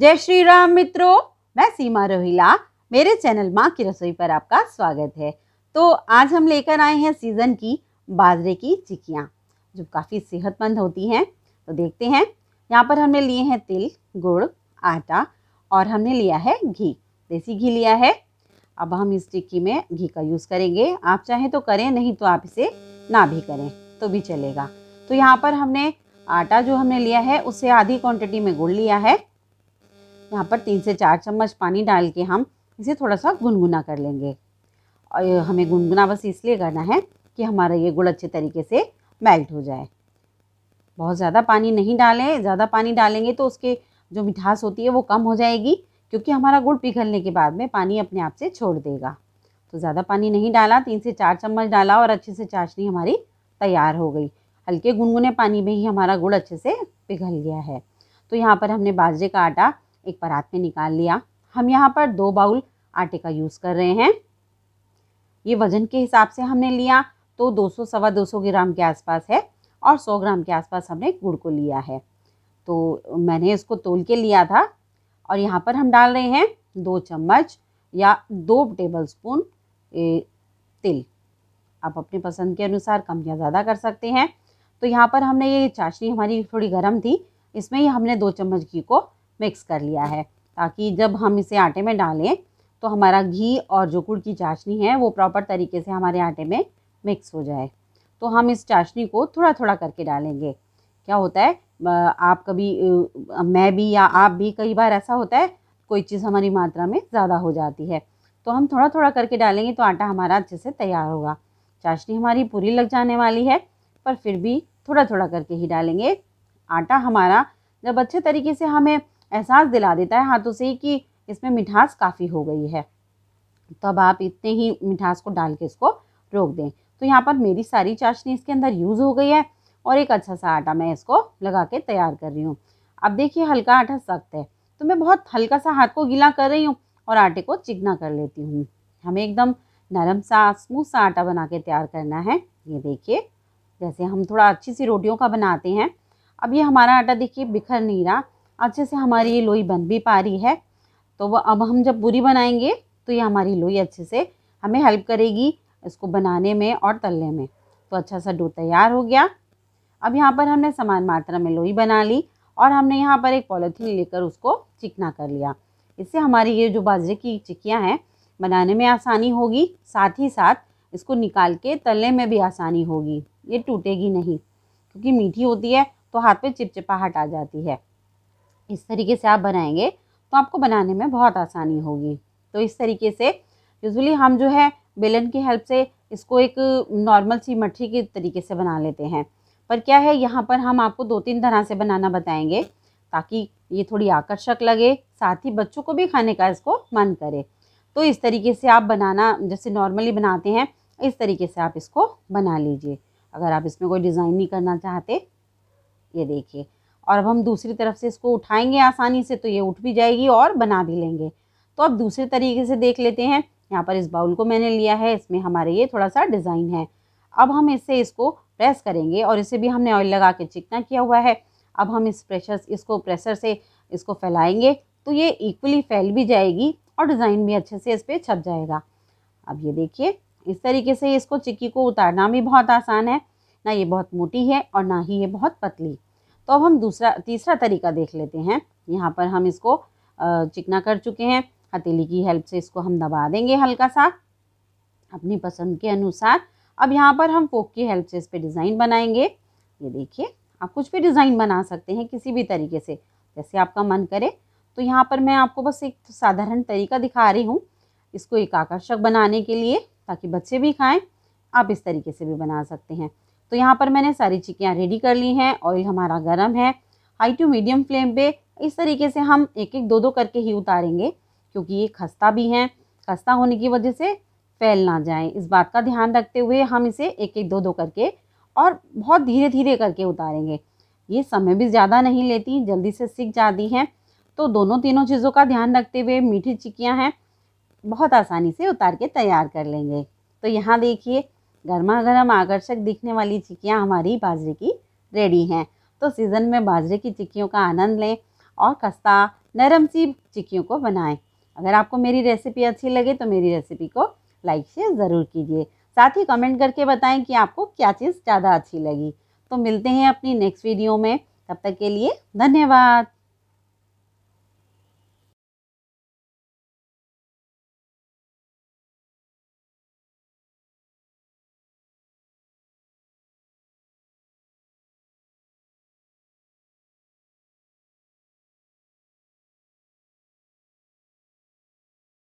जय श्री राम मित्रों मैं सीमा रोहिला मेरे चैनल माँ की रसोई पर आपका स्वागत है तो आज हम लेकर आए हैं सीज़न की बाजरे की चिकियाँ जो काफ़ी सेहतमंद होती हैं तो देखते हैं यहाँ पर हमने लिए हैं तिल गुड़ आटा और हमने लिया है घी देसी घी लिया है अब हम इस टिक्की में घी का यूज़ करेंगे आप चाहें तो करें नहीं तो आप इसे ना भी करें तो भी चलेगा तो यहाँ पर हमने आटा जो हमने लिया है उसे आधी क्वांटिटी में गुड़ लिया है यहाँ पर तीन से चार चम्मच पानी डाल के हम इसे थोड़ा सा गुनगुना कर लेंगे और हमें गुनगुना बस इसलिए करना है कि हमारा ये गुड़ अच्छे तरीके से मेल्ट हो जाए बहुत ज़्यादा पानी नहीं डालें ज़्यादा पानी डालेंगे तो उसके जो मिठास होती है वो कम हो जाएगी क्योंकि हमारा गुड़ पिघलने के बाद में पानी अपने आप से छोड़ देगा तो ज़्यादा पानी नहीं डाला तीन से चार चम्मच डाला और अच्छे से चाशनी हमारी तैयार हो गई हल्के गुनगुने पानी में ही हमारा गुड़ अच्छे से पिघल गया है तो यहाँ पर हमने बाजरे का आटा एक परात में निकाल लिया हम यहाँ पर दो बाउल आटे का यूज़ कर रहे हैं ये वजन के हिसाब से हमने लिया तो दो सौ सवा दो सौ ग्राम के आसपास है और सौ ग्राम के आसपास हमने गुड़ को लिया है तो मैंने इसको तोल के लिया था और यहाँ पर हम डाल रहे हैं दो चम्मच या दो टेबल स्पून तिल आप अपने पसंद के अनुसार कम या ज़्यादा कर सकते हैं तो यहाँ पर हमने ये चाशनी हमारी थोड़ी गर्म थी इसमें ही हमने दो चम्मच घी को मिक्स कर लिया है ताकि जब हम इसे आटे में डालें तो हमारा घी और जो गुड़ की चाशनी है वो प्रॉपर तरीके से हमारे आटे में मिक्स हो जाए तो हम इस चाशनी को थोड़ा थोड़ा करके डालेंगे क्या होता है आप कभी मैं भी या आप भी कई बार ऐसा होता है कोई चीज़ हमारी मात्रा में ज़्यादा हो जाती है तो हम थोड़ा थोड़ा करके डालेंगे तो आटा हमारा अच्छे से तैयार होगा चाशनी हमारी पूरी लग जाने वाली है पर फिर भी थोड़ा थोड़ा करके ही डालेंगे आटा हमारा जब अच्छे तरीके से हमें एहसास दिला देता है हाथों से ही कि इसमें मिठास काफ़ी हो गई है तो अब आप इतने ही मिठास को डाल के इसको रोक दें तो यहाँ पर मेरी सारी चाशनी इसके अंदर यूज़ हो गई है और एक अच्छा सा आटा मैं इसको लगा के तैयार कर रही हूँ अब देखिए हल्का आटा सख्त है तो मैं बहुत हल्का सा हाथ को गीला कर रही हूँ और आटे को चिकना कर लेती हूँ हमें एकदम नरम सा स्मूथ सा आटा बना के तैयार करना है ये देखिए जैसे हम थोड़ा अच्छी सी रोटियों का बनाते हैं अब ये हमारा आटा देखिए बिखर नहीं रहा अच्छे से हमारी ये लोई बन भी पा रही है तो वह अब हम जब पूरी बनाएंगे तो ये हमारी लोई अच्छे से हमें हेल्प करेगी इसको बनाने में और तलने में तो अच्छा सा डो तैयार हो गया अब यहाँ पर हमने समान मात्रा में लोई बना ली और हमने यहाँ पर एक पॉलीथीन लेकर उसको चिकना कर लिया इससे हमारी ये जो बाजरे की चिक्कियाँ हैं बनाने में आसानी होगी साथ ही साथ इसको निकाल के तलने में भी आसानी होगी ये टूटेगी नहीं क्योंकि मीठी होती है तो हाथ पे चिपचिपाहट आ जाती है इस तरीके से आप बनाएंगे तो आपको बनाने में बहुत आसानी होगी तो इस तरीके से यूजली हम जो है बेलन की हेल्प से इसको एक नॉर्मल सी मठरी के तरीके से बना लेते हैं पर क्या है यहाँ पर हम आपको दो तीन तरह से बनाना बताएंगे ताकि ये थोड़ी आकर्षक लगे साथ ही बच्चों को भी खाने का इसको मन करे तो इस तरीके से आप बनाना जैसे नॉर्मली बनाते हैं इस तरीके से आप इसको बना लीजिए अगर आप इसमें कोई डिज़ाइन नहीं करना चाहते ये देखिए और अब हम दूसरी तरफ से इसको उठाएंगे आसानी से तो ये उठ भी जाएगी और बना भी लेंगे तो अब दूसरे तरीके से देख लेते हैं यहाँ पर इस बाउल को मैंने लिया है इसमें हमारे ये थोड़ा सा डिज़ाइन है अब हम इससे इसको प्रेस करेंगे और इसे भी हमने ऑयल लगा के चिकना किया हुआ है अब हम इस प्रेशर इसको प्रेशर से इसको फैलाएंगे तो ये इक्वली फैल भी जाएगी और डिज़ाइन भी अच्छे से इस पर छप जाएगा अब ये देखिए इस तरीके से इसको चिक्की को उतारना भी बहुत आसान है ना ये बहुत मोटी है और ना ही ये बहुत पतली तो अब हम दूसरा तीसरा तरीका देख लेते हैं यहाँ पर हम इसको चिकना कर चुके हैं हथेली की हेल्प से इसको हम दबा देंगे हल्का सा अपनी पसंद के अनुसार अब यहाँ पर हम फोक की हेल्प से इस पर डिज़ाइन बनाएंगे ये देखिए आप कुछ भी डिज़ाइन बना सकते हैं किसी भी तरीके से जैसे आपका मन करे तो यहाँ पर मैं आपको बस एक साधारण तरीका दिखा रही हूँ इसको एक आकर्षक बनाने के लिए ताकि बच्चे भी खाएं आप इस तरीके से भी बना सकते हैं तो यहाँ पर मैंने सारी चिक्कियाँ रेडी कर ली हैं ऑयल हमारा गर्म है हाई टू मीडियम फ्लेम पे इस तरीके से हम एक एक दो दो करके ही उतारेंगे क्योंकि ये खस्ता भी हैं खस्ता होने की वजह से फैल ना जाए इस बात का ध्यान रखते हुए हम इसे एक एक दो दो करके और बहुत धीरे धीरे करके उतारेंगे ये समय भी ज़्यादा नहीं लेती जल्दी से सीख जाती हैं तो दोनों तीनों चीज़ों का ध्यान रखते हुए मीठी चिक्कियाँ हैं बहुत आसानी से उतार के तैयार कर लेंगे तो यहाँ देखिए गर्मा गर्म आकर्षक दिखने वाली चिक्कियाँ हमारी बाजरे की रेडी हैं तो सीज़न में बाजरे की चिक्कियों का आनंद लें और खस्ता नरम सी चिक्कियों को बनाएं अगर आपको मेरी रेसिपी अच्छी लगे तो मेरी रेसिपी को लाइक शेयर ज़रूर कीजिए साथ ही कमेंट करके बताएं कि आपको क्या चीज़ ज़्यादा अच्छी लगी तो मिलते हैं अपनी नेक्स्ट वीडियो में तब तक के लिए धन्यवाद